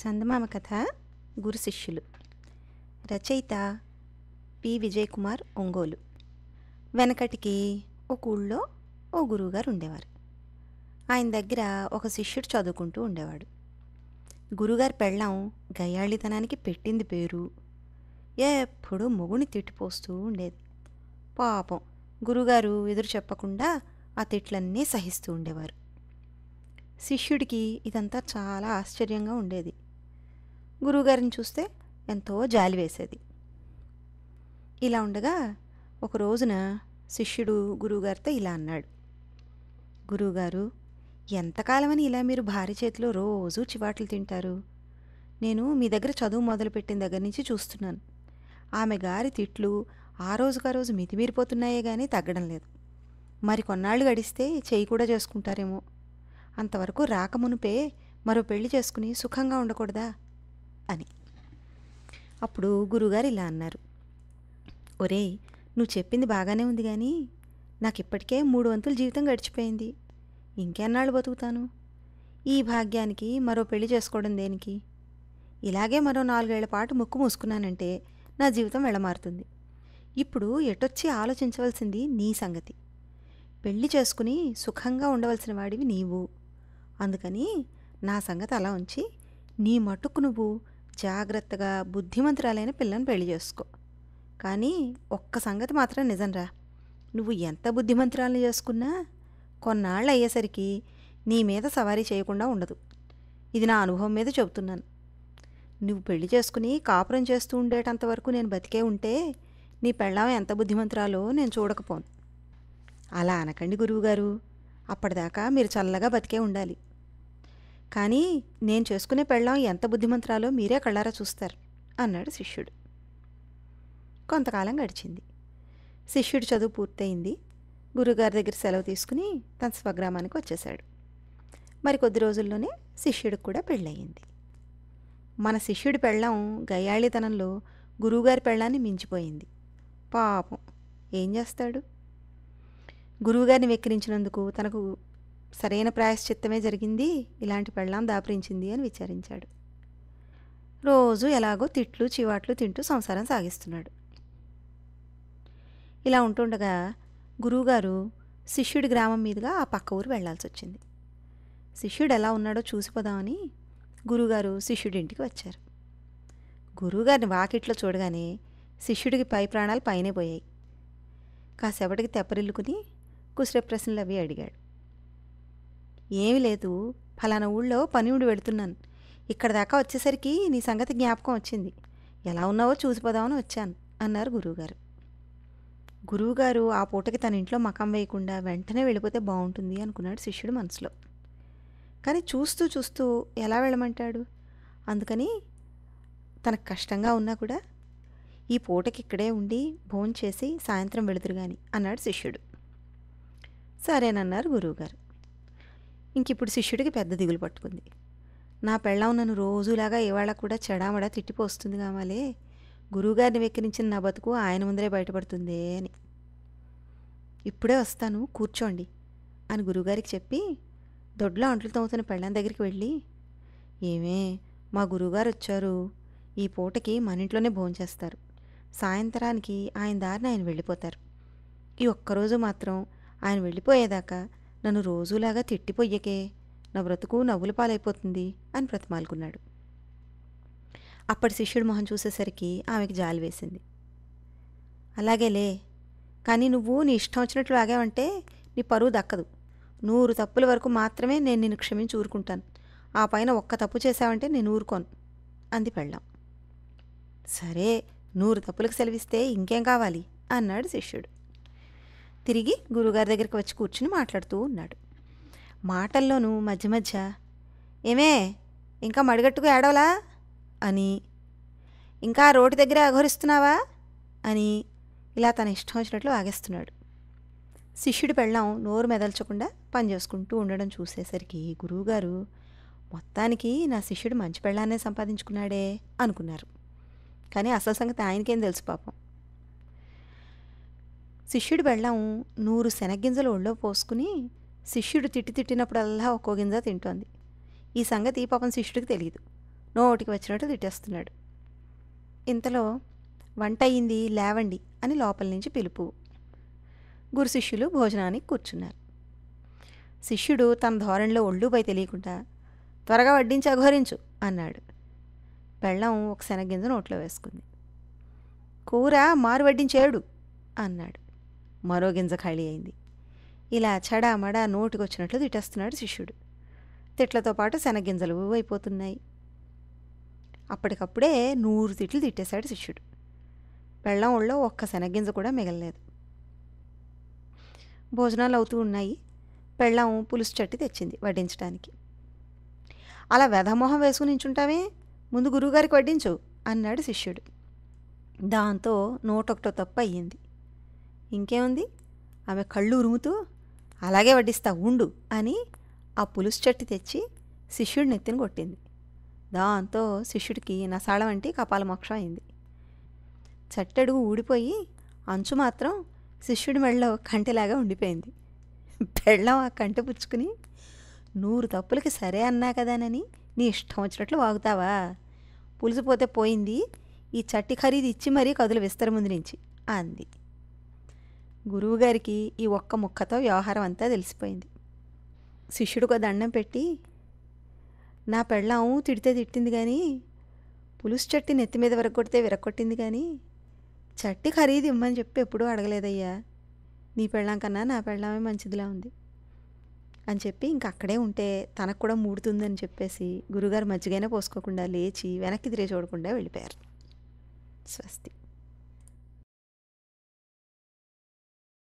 చందమామ కథ గురు శిష్యులు రచయిత పి విజయ్ కుమార్ ఒంగోలు వెనకటికి ఒక ఊళ్ళో ఓ గురువుగారు ఉండేవారు ఆయన దగ్గర ఒక శిష్యుడు చదువుకుంటూ ఉండేవాడు గురుగారు పెళ్ళాం గయ్యాళితనానికి పెట్టింది పేరు ఎప్పుడూ మొగుని తిట్టిపోస్తూ ఉండేది పాపం గురుగారు ఎదురు చెప్పకుండా ఆ తిట్లన్నీ సహిస్తూ ఉండేవారు శిష్యుడికి ఇదంతా చాలా ఆశ్చర్యంగా ఉండేది గురువుగారిని చూస్తే ఎంతో జాలి వేసేది ఇలా ఉండగా ఒక రోజున శిష్యుడు గురువుగారితో ఇలా అన్నాడు గురువుగారు ఎంతకాలమని ఇలా మీరు భార్య చేతిలో రోజూ చివాట్లు తింటారు నేను మీ దగ్గర చదువు మొదలుపెట్టిన దగ్గర నుంచి చూస్తున్నాను ఆమె గారి తిట్లు ఆ రోజుగా రోజు మితిమీరిపోతున్నాయే కానీ తగ్గడం లేదు మరి కొన్నాళ్ళు గడిస్తే చేయి కూడా చేసుకుంటారేమో అంతవరకు రాకమునుపే మరో పెళ్లి చేసుకుని సుఖంగా ఉండకూడదా అని అప్పుడు గురుగారు ఇలా అన్నారు ఒరే నువ్వు చెప్పింది బాగానే ఉంది కానీ నాకు ఇప్పటికే మూడు వంతుల జీవితం గడిచిపోయింది ఇంకెన్నాళ్ళు బతుకుతాను ఈ భాగ్యానికి మరో పెళ్లి చేసుకోవడం దేనికి ఇలాగే మరో నాలుగేళ్ల పాటు ముక్కు మూసుకున్నానంటే నా జీవితం వెళ్ళమారుతుంది ఇప్పుడు ఎటొచ్చి ఆలోచించవలసింది నీ సంగతి పెళ్లి చేసుకుని సుఖంగా ఉండవలసిన వాడివి నీవు అందుకని నా సంగతి అలా ఉంచి నీ మటుకు నువ్వు జాగ్రత్తగా బుద్ధిమంతురాలైన పిల్లని పెళ్లి చేసుకో కానీ ఒక్క సంగతి మాత్రం నిజంరా నువ్వు ఎంత బుద్ధిమంతురాలను చేసుకున్నా కొన్నాళ్ళు అయ్యేసరికి నీ మీద సవారీ చేయకుండా ఉండదు ఇది నా అనుభవం మీద చెబుతున్నాను నువ్వు పెళ్లి చేసుకుని కాపురం చేస్తూ ఉండేటంత వరకు నేను బతికే ఉంటే నీ పెళ్ళాం ఎంత బుద్ధిమంతురాలో నేను చూడకపోను అలా అనకండి గురువుగారు అప్పటిదాకా మీరు చల్లగా బతికే ఉండాలి కానీ నేను చేసుకునే పెళ్ళం ఎంత బుద్ధిమంతరాలో మీరే కళ్ళారా చూస్తారు అన్నాడు శిష్యుడు కొంతకాలం గడిచింది శిష్యుడు చదువు పూర్తయింది గురుగారి దగ్గర సెలవు తీసుకుని తన స్వగ్రామానికి వచ్చేశాడు మరి కొద్ది రోజుల్లోనే శిష్యుడికి కూడా పెళ్ళయింది మన శిష్యుడి పెళ్ళం గయాళితనంలో గురువుగారి పెళ్ళాన్ని మించిపోయింది పాపం ఏం చేస్తాడు గురువుగారిని వెక్కిరించినందుకు తనకు సరైన ప్రాయశ్చిత్తమే జరిగింది ఇలాంటి పెళ్ళాం దాపరించింది అని విచారించాడు రోజు ఎలాగో తిట్లు చివాట్లు తింటూ సంసారం సాగిస్తున్నాడు ఇలా ఉంటుండగా గురువుగారు శిష్యుడి గ్రామం మీదుగా ఆ పక్క ఊరు వెళ్లాల్సి వచ్చింది శిష్యుడు ఎలా ఉన్నాడో చూసిపోదామని గురువుగారు శిష్యుడింటికి వచ్చారు గురువుగారిని వాకిట్లో చూడగానే శిష్యుడికి పై ప్రాణాలు పైనే పోయాయి కాసేపటికి తెప్పరిల్లుకుని కుసరే ప్రశ్నలు అవి అడిగాడు ఏమి లేదు ఫలానా ఊళ్ళో పనివుడు వెళుతున్నాను ఇక్కడ దాకా వచ్చేసరికి నీ సంగతి జ్ఞాపకం వచ్చింది ఎలా ఉన్నావో చూసిపోదామని వచ్చాను అన్నారు గురువుగారు గురువుగారు ఆ పూటకి తన ఇంట్లో మకం వేయకుండా వెంటనే వెళ్ళిపోతే బాగుంటుంది అనుకున్నాడు శిష్యుడు మనసులో కానీ చూస్తూ చూస్తూ ఎలా వెళ్ళమంటాడు అందుకని తనకు కష్టంగా ఉన్నా కూడా ఈ పూటకి ఇక్కడే ఉండి భోంచేసి సాయంత్రం వెళుతురు కానీ అన్నాడు శిష్యుడు సరేనన్నారు గురువుగారు ఇంక ఇప్పుడు శిష్యుడికి పెద్ద దిగులు పట్టుకుంది నా పెళ్ళం నన్ను రోజులాగా ఇవాళ కూడా చెడామడా తిట్టిపోస్తుంది కావాలే గురువుగారిని వెక్కిరించిన నా బతుకు ఆయన ముందరే బయటపడుతుందే అని ఇప్పుడే వస్తాను కూర్చోండి అని గురువుగారికి చెప్పి దొడ్లో అంట్లు తోముతున్న పెళ్ళం దగ్గరికి వెళ్ళి ఏమే మా గురువుగారు వచ్చారు ఈ పూటకి మన ఇంట్లోనే భోంచేస్తారు సాయంత్రానికి ఆయన దారిని ఆయన వెళ్ళిపోతారు ఈ ఒక్కరోజు మాత్రం ఆయన వెళ్ళిపోయేదాకా నన్ను రోజూలాగా తిట్టిపోయ్యకే నా బ్రతుకు నవ్వుల పాలైపోతుంది అని బ్రతిమాలుకున్నాడు అప్పటి శిష్యుడు మొహం చూసేసరికి ఆమెకి జాలి వేసింది అలాగేలే కానీ నువ్వు నీ ఇష్టం వచ్చినట్లు ఆగావంటే నీ పరువు దక్కదు నూరు తప్పుల వరకు మాత్రమే నేను నిన్ను క్షమించి ఊరుకుంటాను ఆ పైన ఒక్క తప్పు చేశావంటే నేను ఊరుకోను అంది పెళ్ళాం సరే నూరు తప్పులకు సెలవిస్తే ఇంకేం కావాలి అన్నాడు శిష్యుడు తిరిగి గురుగారి దగ్గరికి వచ్చి కూర్చుని మాట్లాడుతూ ఉన్నాడు మాటల్లోనూ మధ్య మధ్య ఏమే ఇంకా మడిగట్టుకు ఏడవలా అని ఇంకా రోడ్డు దగ్గర అఘోరిస్తున్నావా అని ఇలా తన ఇష్టం వచ్చినట్లు ఆగేస్తున్నాడు శిష్యుడి పెళ్ళం నోరు మెదల్చకుండా పని చేసుకుంటూ ఉండడం చూసేసరికి గురువుగారు మొత్తానికి నా శిష్యుడు మంచి పెళ్ళాన్నే సంపాదించుకున్నాడే అనుకున్నారు కానీ అసలు సంగతి ఆయనకేం తెలుసు పాపం శిష్యుడి బెళ్ళం నూరు శనగ్గింజలు ఒళ్ళో పోసుకుని శిష్యుడు తిట్టి తిట్టినప్పుడల్లా ఒక్కో గింజ తింటోంది ఈ సంగతి పాపం శిష్యుడికి తెలియదు నోటికి వచ్చినట్టు తిట్టేస్తున్నాడు ఇంతలో వంట అయింది లేవండి అని లోపల నుంచి పిలుపు గురు శిష్యులు భోజనానికి కూర్చున్నారు శిష్యుడు తన ధోరణిలో ఒళ్ళుపై తెలియకుండా త్వరగా వడ్డించి అఘోరించు అన్నాడు పెళ్ళం ఒక శనగ్గింజ నోట్లో వేసుకుంది కూర మారు వడ్డించేడు అన్నాడు మరో గింజ ఖాళీ అయింది ఇలా చడామడా వచ్చినట్లు తిట్టేస్తున్నాడు శిష్యుడు తిట్లతో పాటు శనగింజలు అయిపోతున్నాయి అప్పటికప్పుడే నూరు తిట్లు తిట్టేశాడు శిష్యుడు బెళ్ళం ఒళ్ళో ఒక్క శనగింజ కూడా మిగలలేదు భోజనాలు అవుతూ ఉన్నాయి పెళ్ళం పులుసు చట్టి తెచ్చింది వడ్డించడానికి అలా వెధమోహం వేసుకుని నించుంటావే ముందు గురువుగారికి వడ్డించు అన్నాడు శిష్యుడు దాంతో నోటొకటో తప్పు అయ్యింది ఇంకేముంది ఆమె కళ్ళు ఉరుముతూ అలాగే వడ్డిస్తా ఉండు అని ఆ పులుసు చెట్టు తెచ్చి శిష్యుడిని ఎత్తిని కొట్టింది దాంతో శిష్యుడికి నసాళం అంటే కపాల మోక్షం అయింది చట్టడుగు ఊడిపోయి అంచు మాత్రం శిష్యుడి మెడలో కంటిలాగా ఉండిపోయింది పెళ్ళం ఆ కంటి పుచ్చుకుని నూరు తప్పులకి సరే అన్నా కదానని నీ ఇష్టం వచ్చినట్లు వాగుతావా పులుసుపోతే పోయింది ఈ చట్టి ఖరీదు ఇచ్చి మరీ కదులు విస్తర ముందు నుంచి అంది గురువుగారికి ఈ ఒక్క ముక్కతో వ్యవహారం అంతా తెలిసిపోయింది శిష్యుడికి దండం పెట్టి నా పెళ్ళం తిడితే తిట్టింది కానీ పులుసు చట్టి నెత్తి మీద విరగొడితే విరగొట్టింది కానీ చట్టి ఖరీదు ఇమ్మని చెప్పి ఎప్పుడూ అడగలేదయ్యా నీ పెళ్ళం కన్నా నా పెళ్ళామే మంచిదిలా ఉంది అని చెప్పి ఇంక అక్కడే ఉంటే తనకు కూడా మూడుతుందని చెప్పేసి గురుగారు మజ్జిగైనా పోసుకోకుండా లేచి వెనక్కి తిరిగి చూడకుండా వెళ్ళిపోయారు స్వస్తి